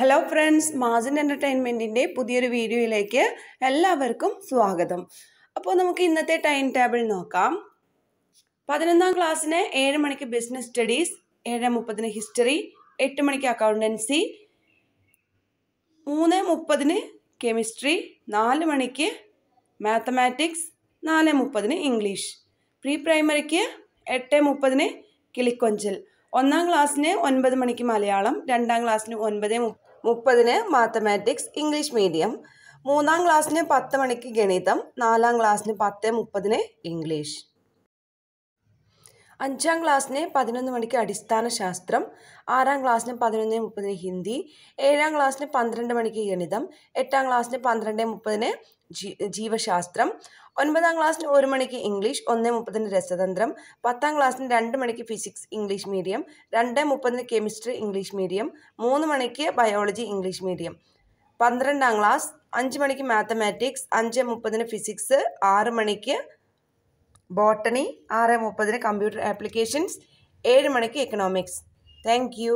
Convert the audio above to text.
hello friends മാജിൻ എൻ്റർടൈൻമെൻറ്റിൻ്റെ പുതിയൊരു വീഡിയോയിലേക്ക് എല്ലാവർക്കും സ്വാഗതം അപ്പോൾ നമുക്ക് ഇന്നത്തെ ടൈം ടേബിൾ നോക്കാം പതിനൊന്നാം ക്ലാസ്സിന് ഏഴ് മണിക്ക് ബിസിനസ് സ്റ്റഡീസ് ഏഴ് മുപ്പതിന് ഹിസ്റ്ററി എട്ട് മണിക്ക് അക്കൗണ്ടൻസി മൂന്ന് മുപ്പതിന് കെമിസ്ട്രി നാല് മണിക്ക് മാത്തമാറ്റിക്സ് നാല് മുപ്പതിന് ഇംഗ്ലീഷ് പ്രീ പ്രൈമറിക്ക് എട്ട് മുപ്പതിന് കിളിക്കൊഞ്ചൽ ഒന്നാം ക്ലാസ്സിന് ഒൻപത് മണിക്ക് മലയാളം രണ്ടാം ക്ലാസ്സിന് ഒൻപത് മുപ്പതിന് മാത്തമാറ്റിക്സ് ഇംഗ്ലീഷ് മീഡിയം മൂന്നാം ക്ലാസ്സിന് പത്ത് മണിക്ക് ഗണിതം നാലാം ക്ലാസ്സിന് പത്ത് മുപ്പതിന് ഇംഗ്ലീഷ് അഞ്ചാം ക്ലാസ്സിന് പതിനൊന്ന് മണിക്ക് അടിസ്ഥാന ശാസ്ത്രം ആറാം ക്ലാസ്സിന് പതിനൊന്ന് മുപ്പതിന് ഹിന്ദി ഏഴാം ക്ലാസ്സിന് പന്ത്രണ്ട് മണിക്ക് ഗണിതം എട്ടാം ക്ലാസ്സിന് പന്ത്രണ്ട് മുപ്പതിന് ജീവശാസ്ത്രം ഒൻപതാം ക്ലാസ്സിന് ഒരു മണിക്ക് ഇംഗ്ലീഷ് ഒന്ന് മുപ്പതിന് രസതന്ത്രം പത്താം ക്ലാസ്സിന് രണ്ട് മണിക്ക് ഫിസിക്സ് ഇംഗ്ലീഷ് മീഡിയം രണ്ട് മുപ്പതിന് കെമിസ്ട്രി ഇംഗ്ലീഷ് മീഡിയം മൂന്ന് മണിക്ക് ബയോളജി ഇംഗ്ലീഷ് മീഡിയം പന്ത്രണ്ടാം ക്ലാസ് അഞ്ച് മണിക്ക് മാത്തമാറ്റിക്സ് അഞ്ച് മുപ്പതിന് ഫിസിക്സ് ആറ് മണിക്ക് ബോട്ടണി ആറ് മുപ്പതിന് കമ്പ്യൂട്ടർ ആപ്ലിക്കേഷൻസ് ഏഴ് മണിക്ക് എക്കണോമിക്സ് താങ്ക്